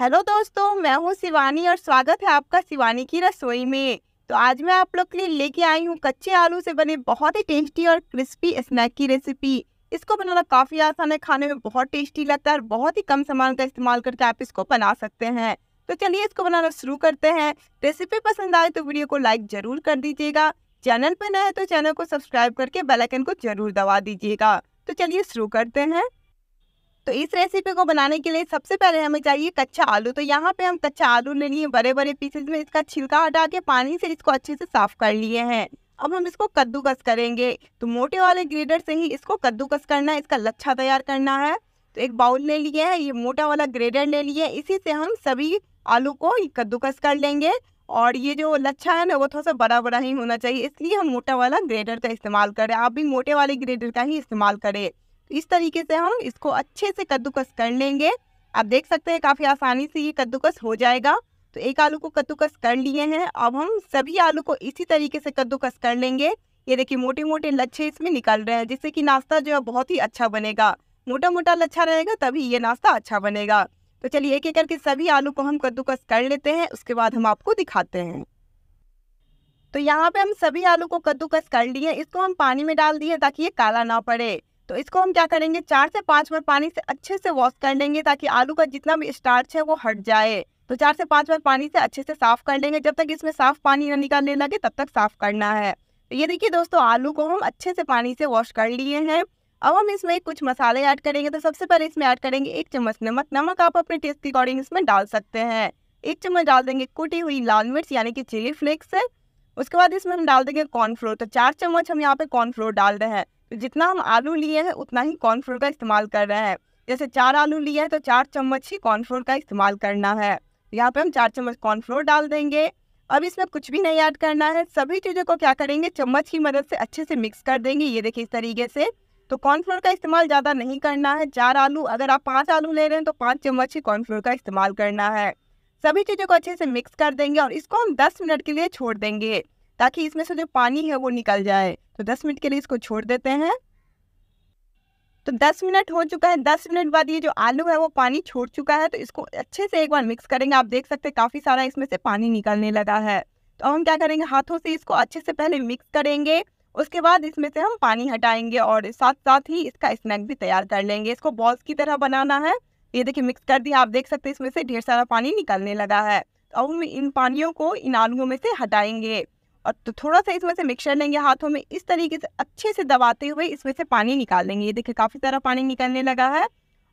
hello दोस्तों मैं हूं शिवानी और स्वागत है आपका शिवानी की रसोई में तो आज मैं आप लोग के लिए लेके आई हूं कच्चे आलू से बने बहुत ही टेस्टी और क्रिस्पी स्नैक की रेसिपी इसको बनाना काफ़ी आसान है खाने में बहुत टेस्टी लगता है और बहुत ही कम सामान का इस्तेमाल करके आप इसको बना सकते हैं तो चलिए इसको बनाना शुरू करते हैं रेसिपी पसंद आए तो वीडियो को लाइक ज़रूर कर दीजिएगा चैनल पर नए तो चैनल को सब्सक्राइब करके बेलाइकन को ज़रूर दबा दीजिएगा तो चलिए शुरू करते हैं तो इस रेसिपी को बनाने के लिए सबसे पहले हमें चाहिए कच्चा आलू तो यहाँ पे हम कच्चा आलू ले लिए बड़े बड़े पीसेस में इसका छिलका हटा के पानी से इसको अच्छे से साफ कर लिए हैं अब हम इसको कद्दूकस करेंगे तो मोटे वाले ग्रेडर से ही इसको कद्दूकस करना है इसका लच्छा तैयार करना है तो एक बाउल ले लिए है ये मोटा वाला ग्रेडर ले लिए इसी से हम सभी आलू को कद्दूकस कर लेंगे और ये जो लच्छा है ना वो थोड़ा सा बड़ा बड़ा ही होना चाहिए इसलिए हम मोटा वाला ग्रेडर का इस्तेमाल करें आप भी मोटे वाले ग्रेडर का ही इस्तेमाल करें इस तरीके से हम इसको अच्छे से कद्दूकस कर लेंगे आप देख सकते हैं काफ़ी आसानी से ये कद्दूकस हो जाएगा तो एक आलू को कद्दूकस कर लिए हैं अब हम सभी आलू को इसी तरीके से कद्दूकस कर लेंगे ये देखिए मोटे मोटे लच्छे इसमें निकल रहे हैं जिससे कि नाश्ता जो है बहुत ही अच्छा बनेगा मोटा मोटा लच्छा रहेगा तभी ये नाश्ता अच्छा बनेगा तो चलिए एक एक करके सभी आलू को हम कद्दूकस कर लेते हैं उसके बाद हम आपको दिखाते हैं तो यहाँ पे हम सभी आलू को कद्दूकस कर लिए इसको हम पानी में डाल दिए ताकि ये काला ना पड़े तो इसको हम क्या करेंगे चार से पाँच बार पानी से अच्छे से वॉश कर लेंगे ताकि आलू का जितना भी स्टार्च है वो हट जाए तो चार से पाँच बार पानी से अच्छे से साफ कर लेंगे जब तक इसमें साफ पानी ना निकालने लगे तब तक साफ करना है तो ये देखिए दोस्तों आलू को हम अच्छे से पानी से वॉश कर लिए हैं अब हम इसमें कुछ मसाले ऐड करेंगे तो सबसे पहले इसमें ऐड करेंगे एक चम्मच नमक नमक आप अपने टेस्ट के अकॉर्डिंग इसमें डाल सकते हैं एक चम्मच डाल देंगे कुटी हुई लाल मिर्च यानी कि चिली फ्लेक्स उसके बाद इसमें हम डाल देंगे कॉर्नफ्लोर तो चार चम्मच हम यहाँ पे कॉर्नफ्लोर डाल रहे हैं तो जितना हम आलू लिए हैं उतना ही कॉर्नफ्लोर का इस्तेमाल कर रहे हैं जैसे चार आलू लिए हैं तो चार चम्मच ही कॉर्नफ्लोर का इस्तेमाल करना है यहाँ पे हम चार चम्मच कॉर्नफ्लोर डाल देंगे अब इसमें कुछ भी नहीं ऐड करना है सभी चीज़ों को क्या करेंगे चम्मच की मदद से अच्छे से मिक्स कर देंगे ये देखिए इस तरीके से तो कॉर्नफ्लोर का इस्तेमाल ज़्यादा नहीं करना है चार आलू अगर आप पाँच आलू ले रहे हैं तो पाँच चम्मच ही कॉर्नफ्लोर का इस्तेमाल करना है सभी चीज़ों को अच्छे से मिक्स कर देंगे और इसको हम दस मिनट के लिए छोड़ देंगे ताकि इसमें से जो पानी है वो निकल जाए तो दस मिनट के लिए इसको छोड़ देते हैं तो 10 मिनट हो चुका है 10 मिनट बाद ये जो आलू है वो पानी छोड़ चुका है तो इसको अच्छे से एक बार मिक्स करेंगे आप देख सकते हैं काफ़ी सारा इसमें से पानी निकलने लगा है तो हम क्या करेंगे हाथों से इसको अच्छे से पहले मिक्स करेंगे उसके बाद इसमें से हम पानी हटाएंगे और साथ साथ ही इसका स्नैक भी तैयार कर लेंगे इसको बॉल्स की तरह बनाना है ये देखिए मिक्स कर दिया आप देख सकते हैं इसमें से ढेर सारा पानी निकलने लगा है तो अब हम इन पानियों को इन आलुओं में से हटाएंगे और तो थोड़ा सा इसमें से मिक्सचर लेंगे हाथों में इस तरीके से अच्छे से दबाते हुए इसमें से पानी निकाल देंगे ये देखिए काफ़ी सारा पानी निकलने लगा है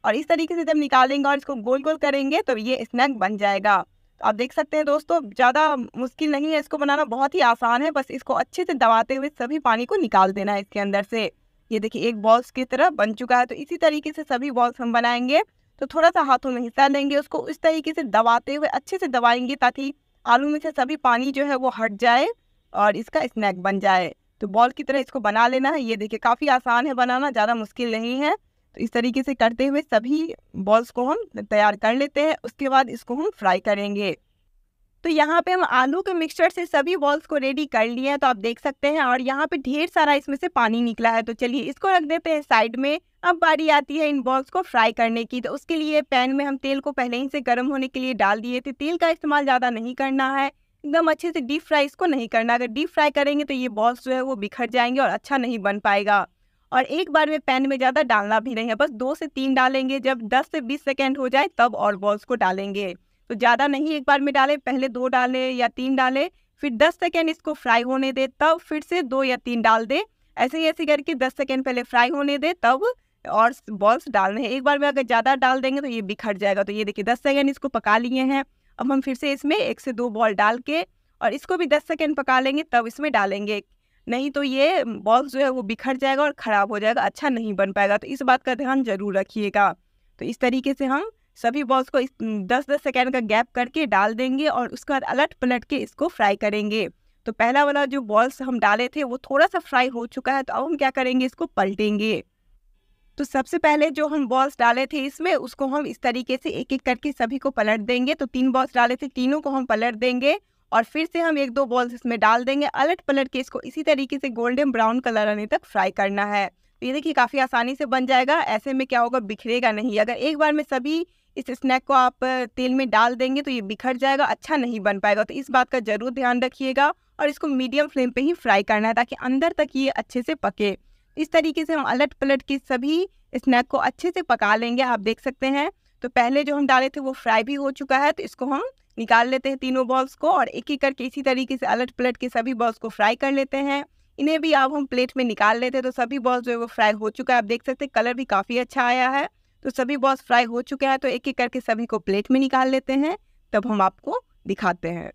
और इस तरीके से जब निकालेंगे और इसको गोल गोल करेंगे तो ये स्नैक बन जाएगा तो आप देख सकते हैं दोस्तों ज़्यादा मुश्किल नहीं है इसको बनाना बहुत ही आसान है बस इसको अच्छे से दबाते हुए सभी पानी को निकाल देना है इसके अंदर से ये देखिए एक बॉल्स की तरह बन चुका है तो इसी तरीके से सभी बॉल्स हम बनाएंगे तो थोड़ा सा हाथों में हिस्सा लेंगे उसको इस तरीके से दबाते हुए अच्छे से दबाएंगे ताकि आलू में से सभी पानी जो है वो हट जाए और इसका स्नैक बन जाए तो बॉल की तरह इसको बना लेना है ये देखिए काफ़ी आसान है बनाना ज़्यादा मुश्किल नहीं है तो इस तरीके से करते हुए सभी बॉल्स को हम तैयार कर लेते हैं उसके बाद इसको हम फ्राई करेंगे तो यहाँ पे हम आलू के मिक्सचर से सभी बॉल्स को रेडी कर लिए हैं तो आप देख सकते हैं और यहाँ पे ढेर सारा इसमें से पानी निकला है तो चलिए इसको रख देते हैं साइड में अब बारी आती है इन बॉल्स को फ्राई करने की तो उसके लिए पैन में हम तेल को पहले ही से गर्म होने के लिए डाल दिए थे तेल का इस्तेमाल ज़्यादा नहीं करना है एकदम अच्छे से डीप फ्राई इसको नहीं करना अगर डीप फ्राई करेंगे तो ये बॉल्स जो है वो बिखर जाएंगे और अच्छा नहीं बन पाएगा और एक बार में पैन में ज़्यादा डालना भी नहीं है बस दो से तीन डालेंगे जब दस से बीस सेकेंड हो जाए तब और बॉल्स को डालेंगे तो ज़्यादा नहीं एक बार में डालें पहले दो डालें या तीन डालें फिर दस सेकेंड इसको फ्राई होने दे तब फिर से दो या तीन डाल दें ऐसे ही ऐसे करके दस सेकेंड पहले फ्राई होने दे तब और बॉल्स डालने हैं एक बार में अगर ज़्यादा डाल देंगे तो ये बिखर जाएगा तो ये देखिए दस सेकेंड इसको पका लिए हैं अब हम फिर से इसमें एक से दो बॉल डाल के और इसको भी दस सेकेंड पका लेंगे तब इसमें डालेंगे नहीं तो ये बॉल जो है वो बिखर जाएगा और ख़राब हो जाएगा अच्छा नहीं बन पाएगा तो इस बात का ध्यान जरूर रखिएगा तो इस तरीके से हम सभी बॉल्स को इस दस दस सेकेंड का गैप करके डाल देंगे और उसके बाद अलट पलट के इसको फ्राई करेंगे तो पहला वाला जो बॉल्स हम डाले थे वो थोड़ा सा फ्राई हो चुका है तो अब हम क्या करेंगे इसको पलटेंगे तो सबसे पहले जो हम बॉल्स डाले थे इसमें उसको हम इस तरीके से एक एक करके सभी को पलट देंगे तो तीन बॉल्स डाले थे तीनों को हम पलट देंगे और फिर से हम एक दो बॉल्स इसमें डाल देंगे अलट पलट के इसको इसी तरीके से गोल्डन ब्राउन कलर आने तक फ्राई करना है तो ये देखिए काफ़ी आसानी से बन जाएगा ऐसे में क्या होगा बिखरेगा नहीं अगर एक बार में सभी इस स्नैक को आप तेल में डाल देंगे तो ये बिखर जाएगा अच्छा नहीं बन पाएगा तो इस बात का ज़रूर ध्यान रखिएगा और इसको मीडियम फ्लेम पे ही फ्राई करना है ताकि अंदर तक ये अच्छे से पके इस तरीके से हम अलट पलट के सभी स्नैक को अच्छे से पका लेंगे आप देख सकते हैं तो पहले जो हम डाले थे वो फ्राई भी हो चुका है तो इसको हम निकाल लेते हैं तीनों बॉल्स को और एक एक करके इसी तरीके से अलट पलट के सभी बॉल्स को फ्राई कर लेते हैं इन्हें भी अब हम प्लेट में निकाल लेते हैं तो सभी बॉल्स जो है वो फ्राई हो चुका है आप देख सकते हैं कलर भी काफ़ी अच्छा आया है तो सभी बॉल्स फ्राई हो चुके हैं तो एक एक करके सभी को प्लेट में निकाल लेते हैं तब हम आपको दिखाते हैं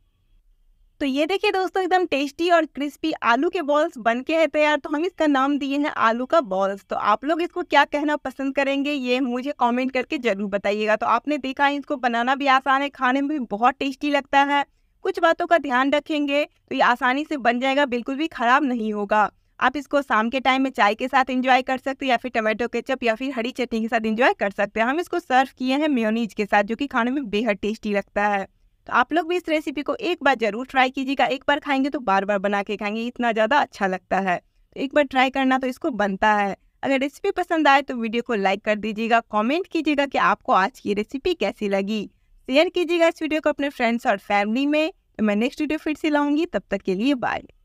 तो ये देखिए दोस्तों एकदम टेस्टी और क्रिस्पी आलू के बॉल्स बन के है तैयार तो हम इसका नाम दिए हैं आलू का बॉल्स तो आप लोग इसको क्या कहना पसंद करेंगे ये मुझे कमेंट करके ज़रूर बताइएगा तो आपने देखा है इसको बनाना भी आसान है खाने में भी बहुत टेस्टी लगता है कुछ बातों का ध्यान रखेंगे तो ये आसानी से बन जाएगा बिल्कुल भी ख़राब नहीं होगा आप इसको शाम के टाइम में चाय के साथ इंजॉय कर सकते हैं या फिर टमाटो केचप या फिर हरी चटनी के साथ एंजॉय कर सकते हैं हम इसको सर्व किए हैं म्योनीज के साथ जो कि खाने में बेहद टेस्टी लगता है तो आप लोग भी इस रेसिपी को एक बार जरूर ट्राई कीजिएगा एक बार खाएंगे तो बार बार बना के खाएंगे इतना ज़्यादा अच्छा लगता है तो एक बार ट्राई करना तो इसको बनता है अगर रेसिपी पसंद आए तो वीडियो को लाइक कर दीजिएगा कमेंट कीजिएगा कि आपको आज की रेसिपी कैसी लगी शेयर कीजिएगा इस वीडियो को अपने फ्रेंड्स और फैमिली में तो मैं नेक्स्ट वीडियो फिर से लाऊंगी तब तक के लिए बाय